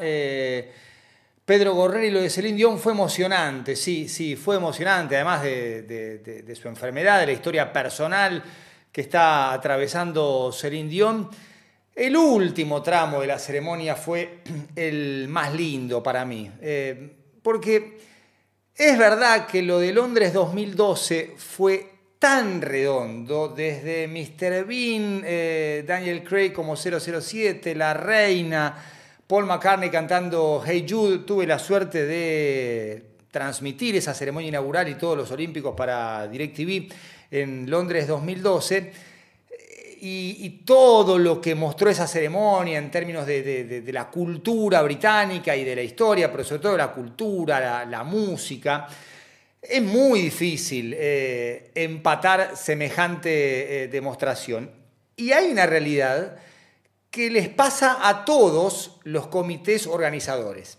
Eh, Pedro Gorreri y lo de Celine Dion fue emocionante, sí, sí, fue emocionante, además de, su enfermedad, de la historia personal que está atravesando Celine Dion. El último tramo de la ceremonia fue el más lindo para mí, eh, porque es verdad que lo de Londres 2012 fue tan redondo, desde Mr. Bean, eh, Daniel Craig como 007, La Reina, Paul McCartney cantando Hey Jude. Tuve la suerte de transmitir esa ceremonia inaugural y todos los olímpicos para DirecTV en Londres 2012. Y, todo lo que mostró esa ceremonia en términos de, la cultura británica y de la historia, pero sobre todo la cultura, la, música, es muy difícil eh, empatar semejante eh, demostración. Y hay una realidad que les pasa a todos los comités organizadores.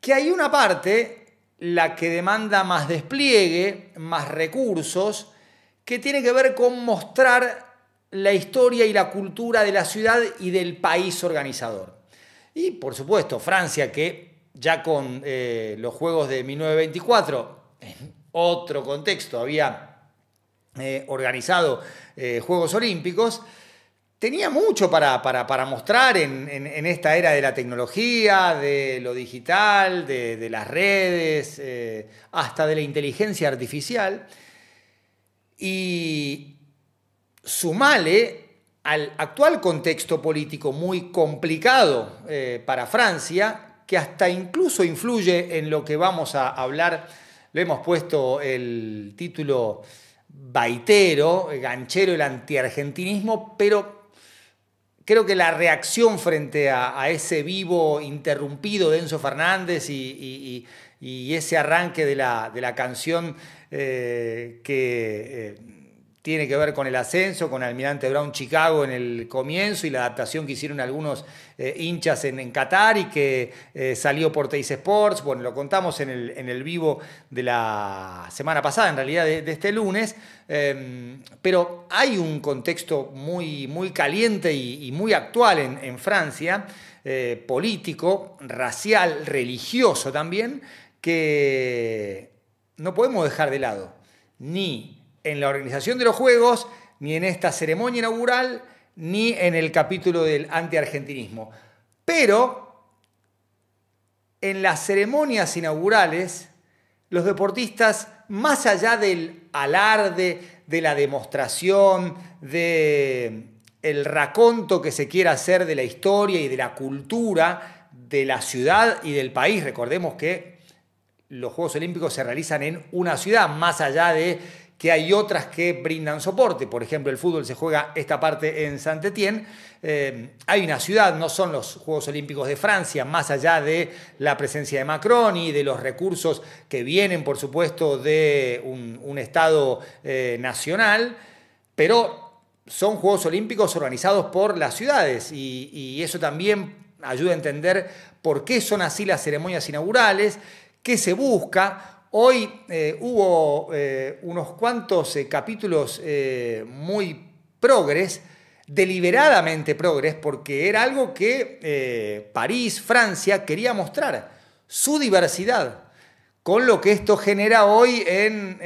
Que hay una parte, la que demanda más despliegue, más recursos, que tiene que ver con mostrar la historia y la cultura de la ciudad y del país organizador. Y por supuesto, Francia, que ya con eh, los Juegos de 1924, en otro contexto, había eh, organizado eh, Juegos Olímpicos, tenía mucho para, mostrar en, esta era de la tecnología, de lo digital, de, las redes, eh, hasta de la inteligencia artificial. Y sumale al actual contexto político muy complicado eh, para Francia, que hasta incluso influye en lo que vamos a hablar. Le hemos puesto el título baitero, eh, ganchero, el antiargentinismo, pero creo que la reacción frente a, ese vivo interrumpido de Enzo Fernández y, ese arranque de la, canción eh, que... Eh, tiene que ver con el ascenso, con Almirante Brown Chicago en el comienzo y la adaptación que hicieron algunos eh, hinchas en, Qatar y que eh, salió por Teis Sports. Bueno, lo contamos en el, vivo de la semana pasada, en realidad de, este lunes. Em, pero hay un contexto muy, muy caliente y, muy actual en, en Francia, eh, político, racial, religioso también, que no podemos dejar de lado ni en la organización de los Juegos, ni en esta ceremonia inaugural, ni en el capítulo del antiargentinismo. Pero en las ceremonias inaugurales, los deportistas, más allá del alarde, de la demostración, de el raconto que se quiera hacer de la historia y de la cultura de la ciudad y del país. Recordemos que los Juegos Olímpicos se realizan en una ciudad, más allá de que hay otras que brindan soporte. Por ejemplo, el fútbol se juega esta parte en Saint-Étienne. Eh, hay una ciudad, no son los Juegos Olímpicos de Francia, más allá de la presencia de Macron y de los recursos que vienen, por supuesto, de un, Estado eh, nacional, pero son Juegos Olímpicos organizados por las ciudades y, y eso también ayuda a entender por qué son así las ceremonias inaugurales, qué se busca, Hoy eh, hubo eh, unos cuantos eh, capítulos muy progres, deliberadamente progres, porque era algo que París, Francia quería mostrar, su diversidad, con lo que esto genera hoy en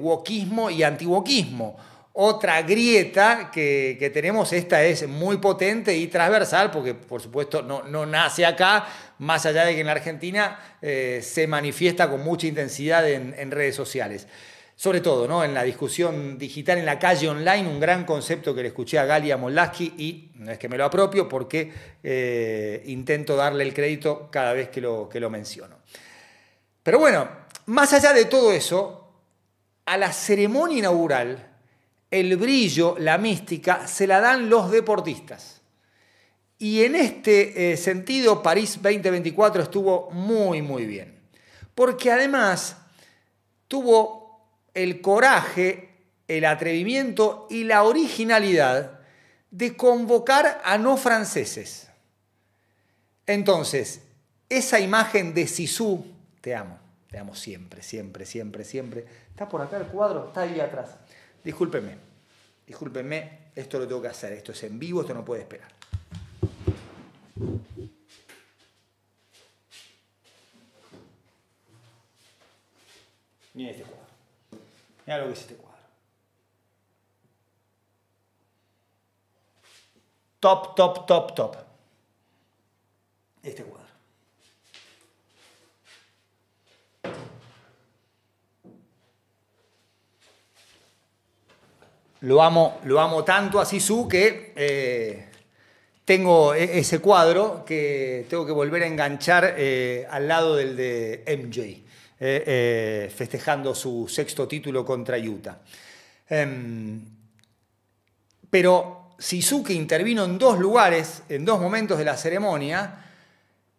wokismo y antiwokismo otra grieta que, tenemos, esta es muy potente y transversal, porque por supuesto no, nace acá, más allá de que en la Argentina eh, se manifiesta con mucha intensidad en, redes sociales. Sobre todo en la discusión digital, en la calle online, un gran concepto que le escuché a Galia Molaski y no es que me lo apropio porque eh, intento darle el crédito cada vez que lo, que lo menciono. Pero bueno, más allá de todo eso, a la ceremonia inaugural el brillo, la mística, se la dan los deportistas. Y en este eh, sentido, París 2024 estuvo muy, muy bien. Porque además tuvo el coraje, el atrevimiento y la originalidad de convocar a no franceses. Entonces, esa imagen de Sisu, te amo, te amo siempre, siempre, siempre, siempre. Está por acá el cuadro, está ahí atrás. Discúlpenme, discúlpenme, esto lo tengo que hacer, esto es en vivo, esto no puede esperar. Ni este cuadro. Mira lo que es este cuadro. Top, top, top, top. Lo amo, lo amo tanto a Sisu que eh, tengo e-, ese cuadro que tengo que volver a enganchar eh, al lado del de MJ, eh, festejando su sexto título contra Utah. Em, pero Sisu, que intervino en dos lugares, en dos momentos de la ceremonia,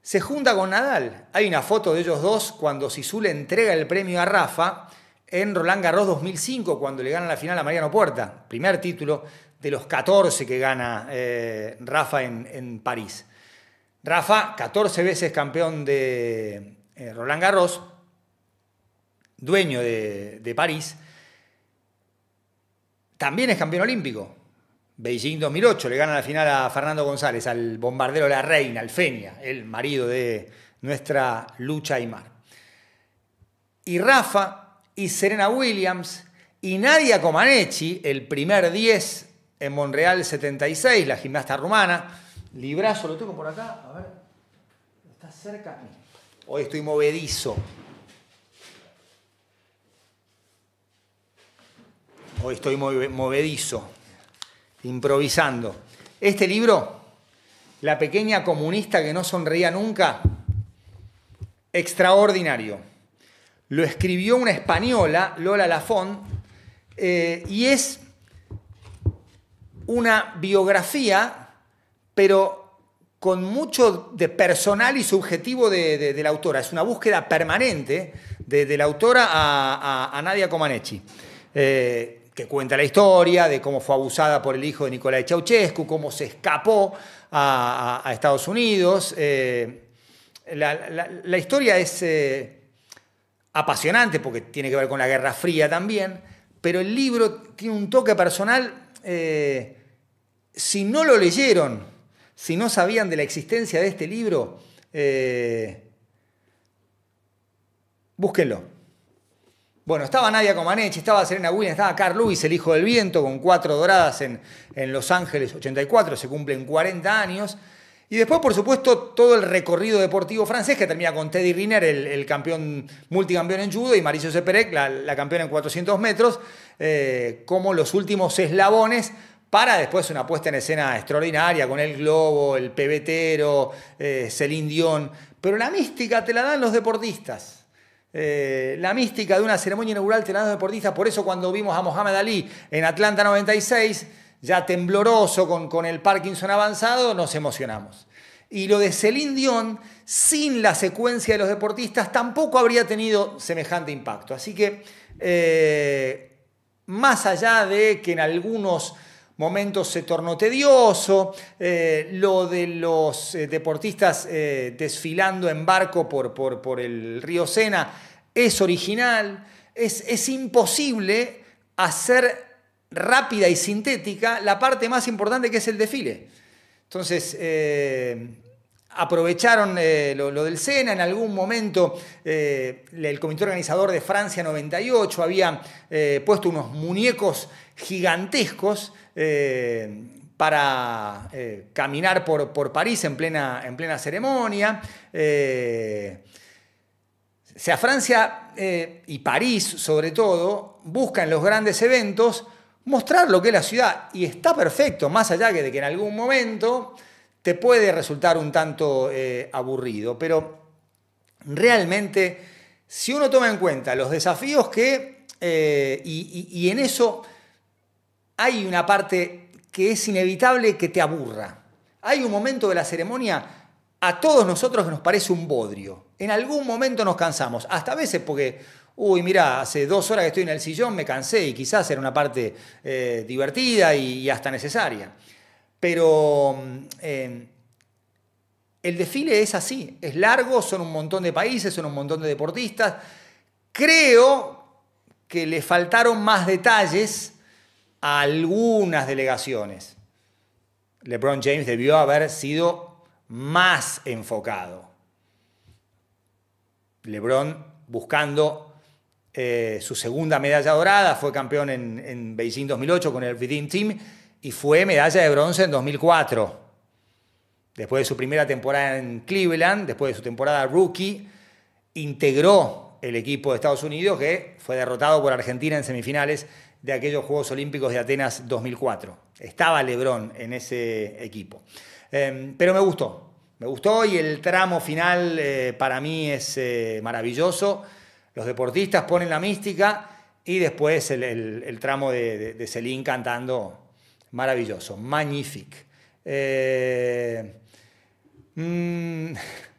se junta con Nadal. Hay una foto de ellos dos cuando Sisu le entrega el premio a Rafa en Roland Garros 2005, cuando le gana la final a Mariano Puerta, primer título de los 14 que gana eh, Rafa en, París. Rafa, 14 veces campeón de eh, Roland Garros, dueño de, París, también es campeón olímpico. Beijing 2008 le gana la final a Fernando González, al bombardero La Reina, al Fenia, el marido de nuestra lucha Aymar. Y Rafa, y Serena Williams y Nadia Comaneci, el primer 10 en Monreal 76, la gimnasta rumana. Librazo, lo tengo por acá, a ver, está cerca. Hoy estoy movedizo. Hoy estoy movedizo, improvisando. Este libro, La pequeña comunista que no sonreía nunca, extraordinario lo escribió una española, Lola Lafont, eh, y es una biografía, pero con mucho de personal y subjetivo de, la autora. Es una búsqueda permanente de, la autora a, Nadia Comaneci, eh, que cuenta la historia de cómo fue abusada por el hijo de Nicolás Ceausescu, cómo se escapó a, Estados Unidos. Eh, la, historia es apasionante porque tiene que ver con la Guerra Fría también, pero el libro tiene un toque personal. Eh, si no lo leyeron, si no sabían de la existencia de este libro, eh, búsquenlo. Bueno, estaba Nadia Comaneci, estaba Serena Williams, estaba Carl Lewis, el hijo del viento, con cuatro doradas en, en Los Ángeles 84, se cumplen 40 años. Y después, por supuesto, todo el recorrido deportivo francés que termina con Teddy Riner, el, campeón, multicampeón en judo, y Maricio Seperec, la, campeona en 400 metros, eh, como los últimos eslabones para después una puesta en escena extraordinaria con el globo, el pebetero, eh, Dion. Pero la mística te la dan los deportistas. Eh, la mística de una ceremonia inaugural te la dan los deportistas. Por eso cuando vimos a Mohamed Ali en Atlanta 96, ya tembloroso, con, con el Parkinson avanzado, nos emocionamos. Y lo de Celine Dion, sin la secuencia de los deportistas, tampoco habría tenido semejante impacto. Así que, eh, más allá de que en algunos momentos se tornó tedioso, eh, lo de los eh, deportistas desfilando en barco por, por, el río Sena es original, es, es imposible hacer rápida y sintética la parte más importante que es el desfile. Entonces, eh, aprovecharon eh, lo, del Sena, en algún momento eh, el comité organizador de Francia 98 había puesto unos muñecos gigantescos para caminar por, París en plena, en plena ceremonia. O sea, Francia y París, sobre todo, buscan los grandes eventos mostrar lo que es la ciudad. Y está perfecto, más allá de que en algún momento te puede resultar un tanto eh, aburrido. Pero realmente, si uno toma en cuenta los desafíos que, eh, y, y en eso hay una parte que es inevitable que te aburra. Hay un momento de la ceremonia a todos nosotros nos parece un bodrio. En algún momento nos cansamos, hasta a veces porque uy, mira, hace dos horas que estoy en el sillón, me cansé y quizás era una parte eh, divertida y, hasta necesaria. Pero mm, eh, el desfile es así, es largo, son un montón de países, son un montón de deportistas. Creo que le faltaron más detalles a algunas delegaciones. LeBron James debió haber sido más enfocado. LeBron buscando eh, su segunda medalla dorada, fue campeón en, Beijing 2008 con el Vidin Team y fue medalla de bronce en 2004. Después de su primera temporada en Cleveland, después de su temporada rookie, integró el equipo de Estados Unidos que fue derrotado por Argentina en semifinales de aquellos Juegos Olímpicos de Atenas 2004. Estaba Lebron en ese equipo. Em, pero me gustó, me gustó y el tramo final eh, para mí es eh, maravilloso. Los deportistas ponen la mística y después el, tramo de, Celine cantando maravilloso, magnífico. Eh, mm,